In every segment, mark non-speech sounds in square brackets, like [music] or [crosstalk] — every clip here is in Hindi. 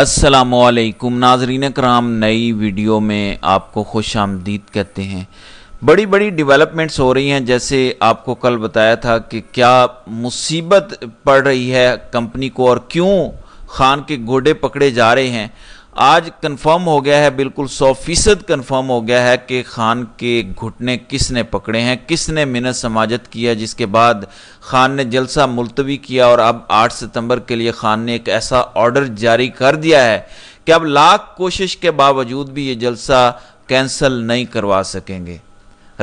असलकुम नाजरीन कराम नई वीडियो में आपको खुश आमदीद कहते हैं बड़ी बड़ी डेवलपमेंट्स हो रही हैं जैसे आपको कल बताया था कि क्या मुसीबत पड़ रही है कंपनी को और क्यों खान के घोड़े पकड़े जा रहे हैं आज कंफर्म हो गया है बिल्कुल सौ फीसद कन्फर्म हो गया है कि खान के घुटने किसने पकड़े हैं किसने मिनत समाजत किया जिसके बाद खान ने जलसा मुलतवी किया और अब 8 सितंबर के लिए खान ने एक ऐसा ऑर्डर जारी कर दिया है कि अब लाख कोशिश के बावजूद भी ये जलसा कैंसल नहीं करवा सकेंगे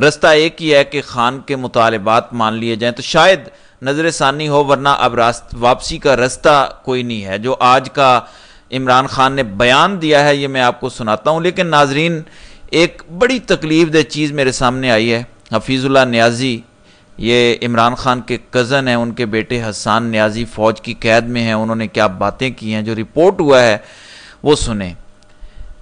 रास्ता एक ही है कि खान के मुतालबात मान लिए जाएँ तो शायद नज़र सानी हो वरना अब रास्ता वापसी का रास्ता कोई नहीं है जो आज का इमरान खान ने बयान दिया है ये मैं आपको सुनाता हूँ लेकिन नाजरीन एक बड़ी तकलीफ दह चीज़ मेरे सामने आई है हफीज़ुल्ला न्याजी ये इमरान खान के कज़न हैं उनके बेटे हसान न्याजी फ़ौज की कैद में हैं उन्होंने क्या बातें की हैं जो रिपोर्ट हुआ है वो सुने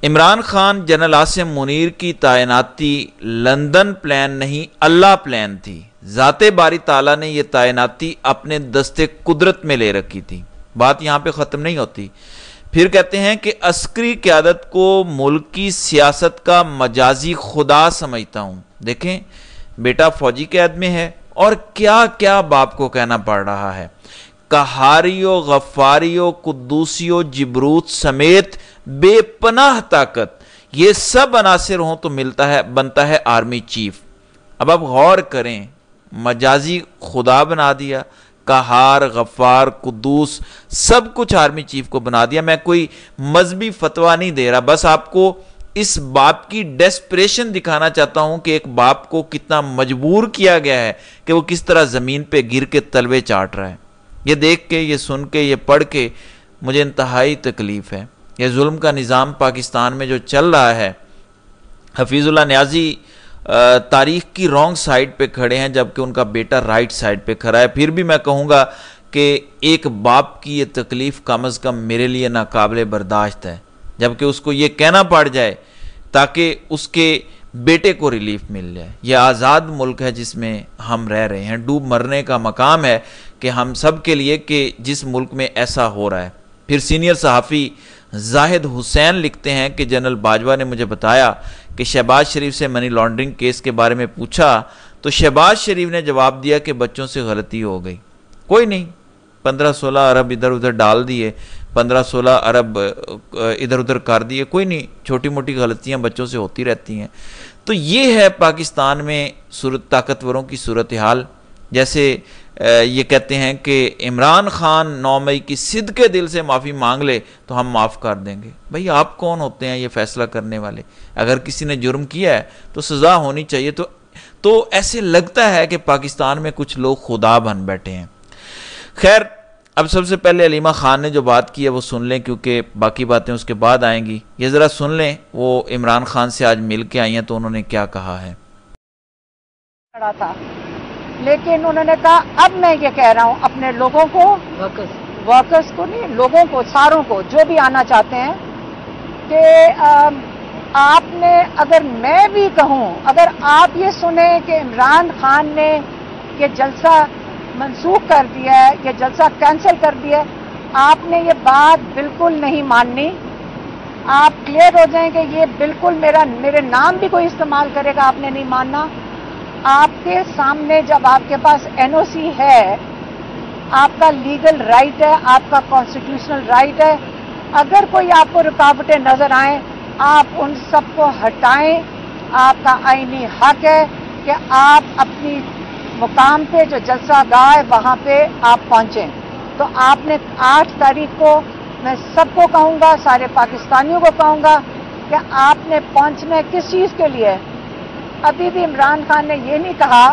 इमरान खान जनरल आसिम मुनीर की तैनाती लंदन प्लान नहीं अल्लाह प्लान थी ज़ाते बारी ताला ने यह तैनाती अपने दस्ते कुदरत में ले रखी थी बात यहाँ पे ख़त्म नहीं होती फिर कहते हैं कि अस्करी क्यादत को मुल्क की सियासत का मजाजी खुदा समझता हूँ देखें बेटा फौजी कैद में है और क्या क्या बाप को कहना पड़ रहा है कहारियो गफारियो कुदूसियो जबरूत समेत बेपनाह ताकत ये सब अनासर हों तो मिलता है बनता है आर्मी चीफ अब आप गौर करें मजाजी खुदा बना दिया कहार गफार कुदूस सब कुछ आर्मी चीफ को बना दिया मैं कोई मजहबी फतवा नहीं दे रहा बस आपको इस बाप की डेस्परेशन दिखाना चाहता हूं कि एक बाप को कितना मजबूर किया गया है कि वो किस तरह ज़मीन पे गिर के तलवे चाट रहा है ये देख के ये सुन के ये पढ़ के मुझे इंतहाई तकलीफ़ है यह जुल्म का निज़ाम पाकिस्तान में जो चल रहा है हफीज़ुल्ला न्याजी तारीख की रॉन्ग साइड पे खड़े हैं जबकि उनका बेटा राइट साइड पे खड़ा है फिर भी मैं कहूँगा कि एक बाप की ये तकलीफ़ कम अज़ कम मेरे लिए नाकबिल बर्दाश्त है जबकि उसको ये कहना पड़ जाए ताकि उसके बेटे को रिलीफ मिल जाए यह आज़ाद मुल्क है जिसमें हम रह रहे हैं डूब मरने का मकाम है कि हम सब के लिए कि जिस मुल्क में ऐसा हो रहा है फिर सीनियर सहाफ़ी जाहिद हुसैन लिखते हैं कि जनरल बाजवा ने मुझे बताया कि शहबाज शरीफ से मनी लॉन्ड्रिंग केस के बारे में पूछा तो शहबाज शरीफ ने जवाब दिया कि बच्चों से गलती हो गई कोई नहीं पंद्रह सोलह अरब इधर उधर डाल दिए पंद्रह सोलह अरब इधर उधर कर दिए कोई नहीं छोटी मोटी गलतियाँ बच्चों से होती रहती हैं तो ये है पाकिस्तान में सूरत ताकतवरों की सूरत हाल जैसे ये कहते हैं कि इमरान खान नौ मई की सिद के दिल से माफ़ी मांग ले तो हम माफ़ कर देंगे भाई आप कौन होते हैं ये फैसला करने वाले अगर किसी ने जुर्म किया है तो सज़ा होनी चाहिए तो तो ऐसे लगता है कि पाकिस्तान में कुछ लोग खुदा बन बैठे हैं खैर अब सबसे पहले अलीमा ख़ान ने जो बात की है वो सुन लें क्योंकि बाकी बातें उसके बाद आएंगी ये ज़रा सुन लें वो इमरान खान से आज मिल के आई हैं तो उन्होंने क्या कहा है लेकिन उन्होंने कहा अब मैं ये कह रहा हूँ अपने लोगों को वर्कर्स वर्कर्स को नहीं लोगों को सारों को जो भी आना चाहते हैं कि आपने अगर मैं भी कहूँ अगर आप ये सुने कि इमरान खान ने ये जलसा मनसूख कर दिया है ये जलसा कैंसिल कर दिया है आपने ये बात बिल्कुल नहीं माननी आप क्लियर हो जाएं कि ये बिल्कुल मेरा मेरे नाम भी कोई इस्तेमाल करेगा आपने नहीं मानना आपके सामने जब आपके पास एनओसी है आपका लीगल राइट है आपका कॉन्स्टिट्यूशनल राइट है अगर कोई आपको रुकावटें नज़र आए आप उन सबको हटाएं आपका आइनी हक है कि आप अपनी मुकाम पे जो जलसा गाय है वहाँ पे आप पहुँचें तो आपने आठ तारीख को मैं सबको कहूँगा सारे पाकिस्तानियों को कहूँगा कि आपने पहुँचना किस चीज़ के लिए अभी भी इमरान खान ने ये नहीं कहा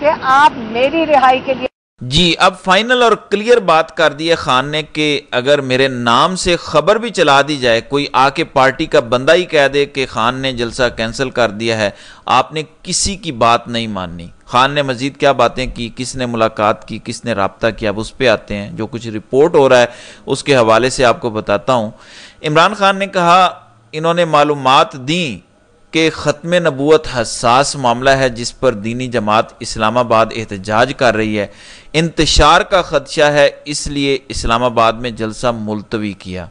कि आप मेरी रिहाई के लिए जी अब फाइनल और क्लियर बात कर दी है खान ने कि अगर मेरे नाम से खबर भी चला दी जाए कोई आके पार्टी का बंदा ही कह दे कि खान ने जलसा कैंसिल कर दिया है आपने किसी की बात नहीं माननी खान ने मजीद क्या बातें की किसने मुलाकात की किसने रबता किया अब उस पर आते हैं जो कुछ रिपोर्ट हो रहा है उसके हवाले से आपको बताता हूँ इमरान खान ने कहा इन्होंने मालूम दी कि ख़त्म नबूत हसास मामला है जिस पर दीनी जमात इस्लामाबाद एहतजाज कर रही है इंतशार का ख़दशा है इसलिए इस्लामाबाद में जलसा मुलतवी किया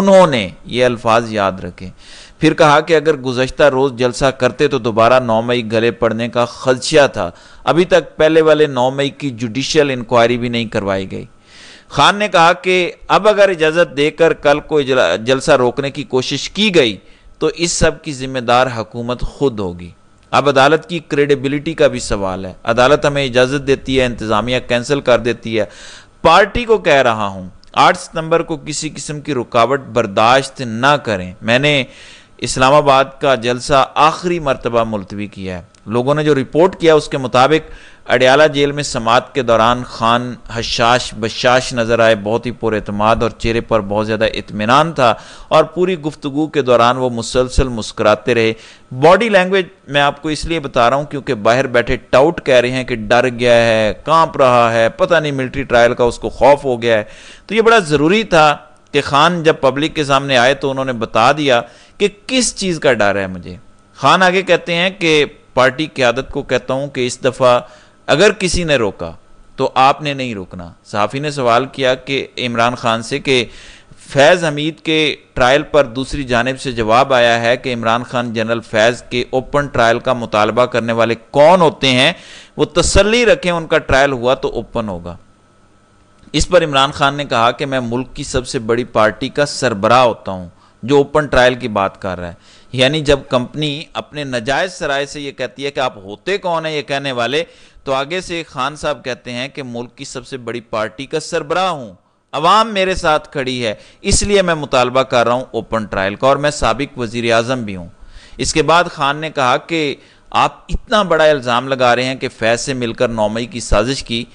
उन्होंने ये अल्फाज याद रखें फिर कहा कि अगर गुजशत रोज़ जलसा करते तो दोबारा नौ मई गले पड़ने का खदशा था अभी तक पहले वाले नौ मई की जुडिशल इंक्वायरी भी नहीं करवाई गई खान ने कहा कि अब अगर इजाज़त देकर कल को जलसा रोकने की कोशिश की गई तो इस सब की जिम्मेदार हुकूमत खुद होगी अब अदालत की क्रेडिबिलिटी का भी सवाल है अदालत हमें इजाज़त देती है इंतज़ामिया कैंसिल कर देती है पार्टी को कह रहा हूँ आठ सितंबर को किसी किस्म की रुकावट बर्दाश्त ना करें मैंने इस्लामाबाद का जलसा आखिरी मरतबा मुलतवी किया है लोगों ने जो रिपोर्ट किया उसके मुताबिक अडयाला जेल में समात के दौरान खान हशाश बशाश नज़र आए बहुत ही पुरमाद और चेहरे पर बहुत ज़्यादा इतमान था और पूरी गुफ्तु के दौरान वो मुसलसल मुस्कराते रहे बॉडी लैंग्वेज मैं आपको इसलिए बता रहा हूँ क्योंकि बाहर बैठे टाउट कह रहे हैं कि डर गया है कांप रहा है पता नहीं मिलिट्री ट्रायल का उसको खौफ हो गया है तो ये बड़ा ज़रूरी था कि खान जब पब्लिक के सामने आए तो उन्होंने बता दिया कि किस चीज़ का डर है मुझे खान आगे कहते हैं कि पार्टी क्यादत को कहता हूँ कि इस दफ़ा अगर किसी ने रोका तो आपने नहीं रोकना सहाफ़ी ने सवाल किया कि इमरान खान से कि फैज़ हमीद के ट्रायल पर दूसरी जानब से जवाब आया है कि इमरान खान जनरल फैज़ के ओपन ट्रायल का मुतालबा करने वाले कौन होते हैं वो तसली रखें उनका ट्रायल हुआ तो ओपन होगा इस पर इमरान खान ने कहा कि मैं मुल्क की सबसे बड़ी पार्टी का सरबराह होता हूँ जो ओपन ट्रायल की बात कर रहा है यानी जब कंपनी अपने नजायज़ सराय से ये कहती है कि आप होते कौन हैं ये कहने वाले तो आगे से खान साहब कहते हैं कि मुल्क की सबसे बड़ी पार्टी का सरबराह हूं अवाम मेरे साथ खड़ी है इसलिए मैं मुतालबा कर रहा हूं ओपन ट्रायल का और मैं सबक वजीर आजम भी हूं इसके बाद खान ने कहा कि आप इतना बड़ा इल्ज़ाम लगा रहे हैं कि फैज से मिलकर नौ मई की साजिश की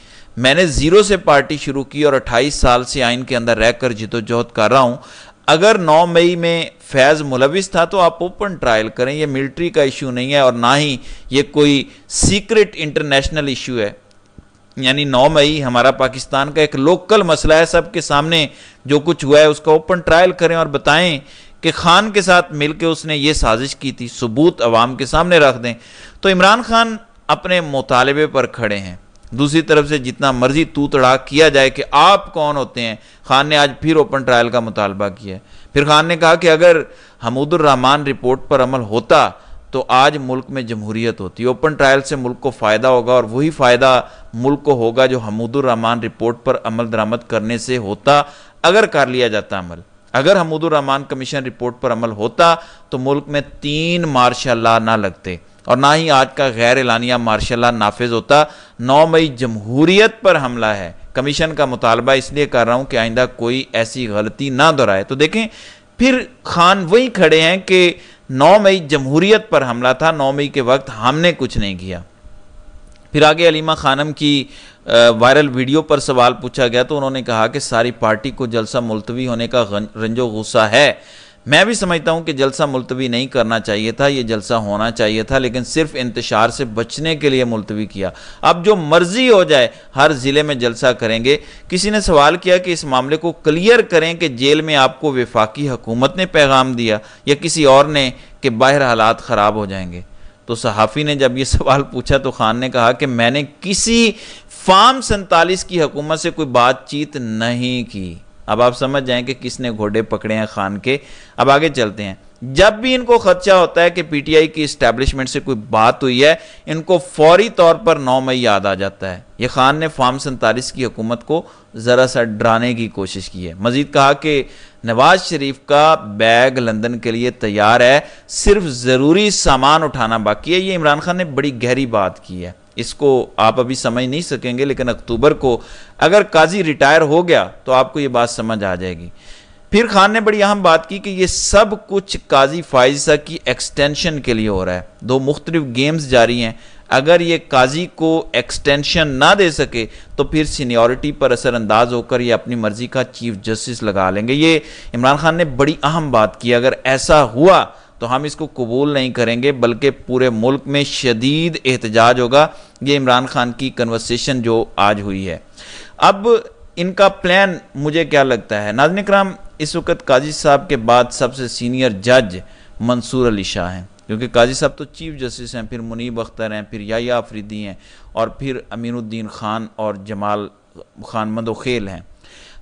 मैंने ज़ीरो से पार्टी शुरू की और 28 साल से आइन के अंदर रहकर जिदोजहद कर रहा हूं अगर 9 मई में फैज़ मुलविस था तो आप ओपन ट्रायल करें ये मिलिट्री का इशू नहीं है और ना ही ये कोई सीक्रेट इंटरनेशनल इशू है यानी 9 मई हमारा पाकिस्तान का एक लोकल मसला है सबके सामने जो कुछ हुआ है उसका ओपन ट्रायल करें और बताएं कि खान के साथ मिलकर उसने ये साजिश की थी सबूत अवाम के सामने रख दें तो इमरान खान अपने मुतालबे पर खड़े हैं दूसरी तरफ से जितना मर्जी तू तड़ाक किया जाए कि आप कौन होते हैं खान ने आज फिर ओपन ट्रायल का मुतालबा किया फिर खान ने कहा कि अगर हमूदुररहमान रिपोर्ट पर अमल होता तो आज मुल्क में जमहूरियत होती ओपन ट्रायल से मुल्क को फ़ायदा होगा और वही फ़ायदा मुल्क को होगा जो हमूदुररहमान रिपोर्ट पर अमल दरामद करने से होता अगर कर लिया जाता अमल अगर हमूदुररहमान कमीशन रिपोर्ट पर अमल होता तो मुल्क में तीन ला ना लगते और ना ही आज का गैर एलानिया मार्शल नाफिज होता नौ मई जमहूरीत पर हमला है कमीशन का मुतालबा इसलिए कर रहा हूँ कि आइंदा कोई ऐसी गलती ना दोहराए तो देखें फिर खान वही खड़े हैं कि नौ मई जमहूरीत पर हमला था नौ मई के वक्त हमने कुछ नहीं किया फिर आगे अलीमा खानम की वायरल वीडियो पर सवाल पूछा गया तो उन्होंने कहा कि सारी पार्टी को जलसा मुलतवी होने का रंजो गुस्सा है मैं भी समझता हूं कि जलसा मुलतवी नहीं करना चाहिए था ये जलसा होना चाहिए था लेकिन सिर्फ इंतशार से बचने के लिए मुलतवी किया अब जो मर्जी हो जाए हर ज़िले में जलसा करेंगे किसी ने सवाल किया कि इस मामले को क्लियर करें कि जेल में आपको विफाकी हकूमत ने पैगाम दिया या किसी और ने कि बाहर हालात ख़राब हो जाएंगे तो सहाफ़ी ने जब ये [laughs] सवाल पूछा तो खान ने कहा कि मैंने किसी फार्म सैतालीस की हकूमत से कोई बातचीत नहीं की अब आप समझ जाएं कि किसने घोड़े पकड़े हैं खान के अब आगे चलते हैं जब भी इनको खदशा होता है कि पीटीआई की स्टैब्लिशमेंट से कोई बात हुई है इनको फौरी तौर पर नौ मई याद आ जाता है ये खान ने फार्म सैतालीस की हुकूमत को ज़रा सा डराने की कोशिश की है मजीद कहा कि नवाज शरीफ का बैग लंदन के लिए तैयार है सिर्फ ज़रूरी सामान उठाना बाकी है ये इमरान खान ने बड़ी गहरी बात की है इसको आप अभी समझ नहीं सकेंगे लेकिन अक्टूबर को अगर काजी रिटायर हो गया तो आपको ये बात समझ आ जाएगी फिर खान ने बड़ी अहम बात की कि ये सब कुछ काजी फाइजा की एक्सटेंशन के लिए हो रहा है दो मुख्तलिफ गेम्स जारी हैं अगर ये काजी को एक्सटेंशन ना दे सके तो फिर सीनियरिटी पर असरअंदाज होकर ये अपनी मर्जी का चीफ जस्टिस लगा लेंगे ये इमरान खान ने बड़ी अहम बात की अगर ऐसा हुआ तो हम इसको कबूल नहीं करेंगे बल्कि पूरे मुल्क में शदीद एहतजाज होगा ये इमरान खान की कन्वर्सेशन जो आज हुई है अब इनका प्लान मुझे क्या लगता है नाजन कराम इस वक्त काजी साहब के बाद सबसे सीनियर जज मंसूर अली शाह हैं क्योंकि काजी साहब तो चीफ जस्टिस हैं फिर मुनीब अख्तर हैं फिर याया आफरीदी हैं और फिर अमीनुद्दीन खान और जमाल खान मदोखेल हैं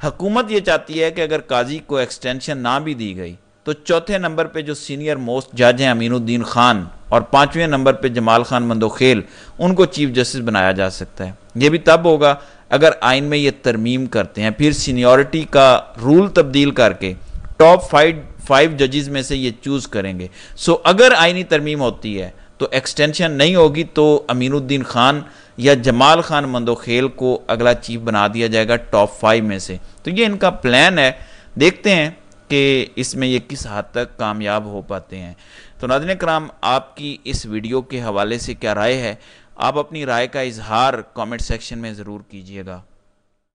हकूमत ये चाहती है कि अगर काजी को एक्सटेंशन ना भी दी गई तो चौथे नंबर पे जो सीनियर मोस्ट जज हैं अमीनुद्दीन खान और पाँचवें नंबर पे जमाल खान मंदोखेल उनको चीफ जस्टिस बनाया जा सकता है ये भी तब होगा अगर आइन में ये तरमीम करते हैं फिर सीनियरिटी का रूल तब्दील करके टॉप फाइव फाइव जजेस में से ये चूज़ करेंगे सो अगर आइनी तरमीम होती है तो एक्सटेंशन नहीं होगी तो अमीनुद्दीन खान या जमाल खान मंदोखेल को अगला चीफ बना दिया जाएगा टॉप फाइव में से तो ये इनका प्लान है देखते हैं कि इसमें ये किस हद तक कामयाब हो पाते हैं तो नादन कराम आपकी इस वीडियो के हवाले से क्या राय है आप अपनी राय का इजहार कमेंट सेक्शन में ज़रूर कीजिएगा